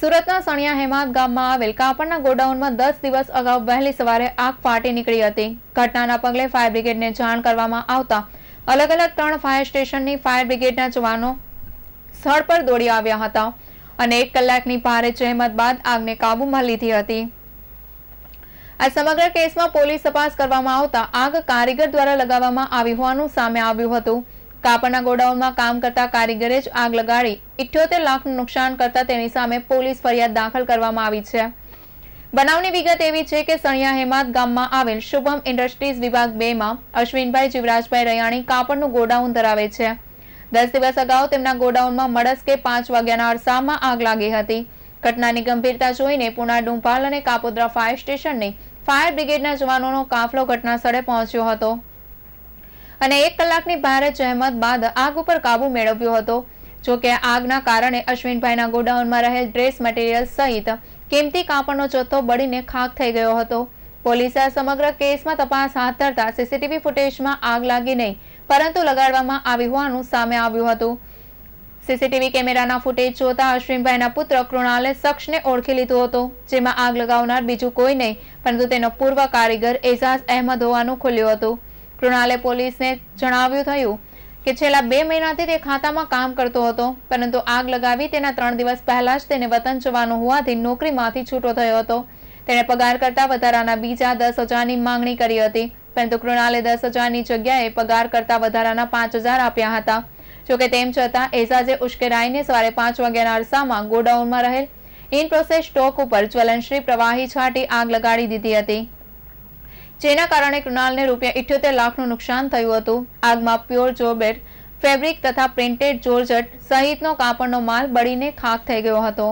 સુરતના સણિયા હેમાત ગામમાં આવેલ કાપડના ગોડાઉનમાં દસ દિવસ અગાઉ વહેલી સવારે આગ ફાટી નીકળી હતી ઘટનાના પગલે ફાયર બ્રિગેડને જાણ કરવામાં આવતા અલગ અલગ ત્રણ ફાયર સ્ટેશનની ફાયર બ્રિગેડના જવાનો સ્થળ પર દોડી આવ્યા હતા અને એક કલાકની ભારે જહેમત બાદ આગને કાબૂમાં લીધી હતી આ સમગ્ર કેસમાં પોલીસ તપાસ કરવામાં આવતા આગ કારીગર દ્વારા લગાવવામાં આવી હોવાનું સામે આવ્યું હતું કાપડના ગોડાઉનમાં કામ કરતા કારીગરે જ આગ લગાડી ઇઠ્યોતેર લાખનું નુકસાન કરતા તેની સામે પોલીસ ફરિયાદ દાખલ કરવામાં આવી છે બનાવની વિગત એવી છે કે સણિયા હેમાદ ગામમાં આવેલ શુભમ ઇન્ડસ્ટ્રીઝ વિભાગ બેમાં અશ્વિનભાઈ જીવરાજભાઈ રયાણી કાપડનું ગોડાઉન ધરાવે છે દસ દિવસ અગાઉ તેમના ગોડાઉનમાં મળસ્કે પાંચ વાગ્યાના અરસામાં આગ લાગી હતી ઘટનાની ગંભીરતા જોઈને પુના ડુંપાલ અને કાપોદ્રા ફાયર સ્ટેશનની ફાયર બ્રિગેડના જવાનોનો કાફલો ઘટનાસ્થળે પહોંચ્યો હતો અને એક કલાકની ભારે જહેમત બાદ આગ ઉપર કાબુ મેળવ્યો હતો જો કે આગના કારણે અશ્વિનભાઈના ગોડાઉનમાં રહેલ ડ્રેસ મટીરીયલ સહિત કિંમતી કાપડનો જથ્થો બળીને ખાક થઈ ગયો હતો પોલીસે સમગ્ર કેસમાં તપાસ હાથ ધરતા સીસીટીવી ફૂટેજમાં આગ લાગી નહીં પરંતુ લગાડવામાં આવી હોવાનું સામે આવ્યું હતું સીસીટીવી કેમેરાના ફૂટેજ જોતા અશ્વિનભાઈના પુત્ર કૃણાલે શખ્સને ઓળખી લીધો હતો જેમાં આગ લગાવનાર બીજું કોઈ નહીં પરંતુ તેનો પૂર્વ કારીગર એઝાઝ અહેમદ હોવાનું ખુલ્યું હતું કૃણાલે પોલીસને જણાવ્યું થયું કે છેલ્લા બે મહિનાથી તે ખાતામાં કામ કરતો હતો પરંતુ આગ લગાવી તેના ત્રણ દિવસ પહેલા જ તેને વતન જવાનો હોવાથી નોકરીમાંથી છૂટો થયો હતો તેણે પગાર કરતા વધારાના બીજા દસ હજારની માંગણી કરી હતી પરંતુ કૃણાલે દસ હજારની જગ્યાએ પગાર કરતાં વધારાના પાંચ હજાર આપ્યા હતા જોકે તેમ છતાં એઝાજે ઉશ્કેરાઈને સવારે પાંચ વાગ્યાના અરસામાં ગોડાઉનમાં રહેલ ઇન પ્રોસેસ સ્ટોક ઉપર જ્વલનશ્રી પ્રવાહી છાંટી આગ લગાડી દીધી હતી જેના કારણે કૃણાલને રૂપિયા ઇઠ્યોતેર લાખનું નુકસાન થયું હતું આગમાં પ્યોર જોબેટ ફેબ્રિક તથા પ્રિન્ટેડ જોર્જટ સહિતનો કાપડનો માલ બળીને ખાખ થઈ ગયો હતો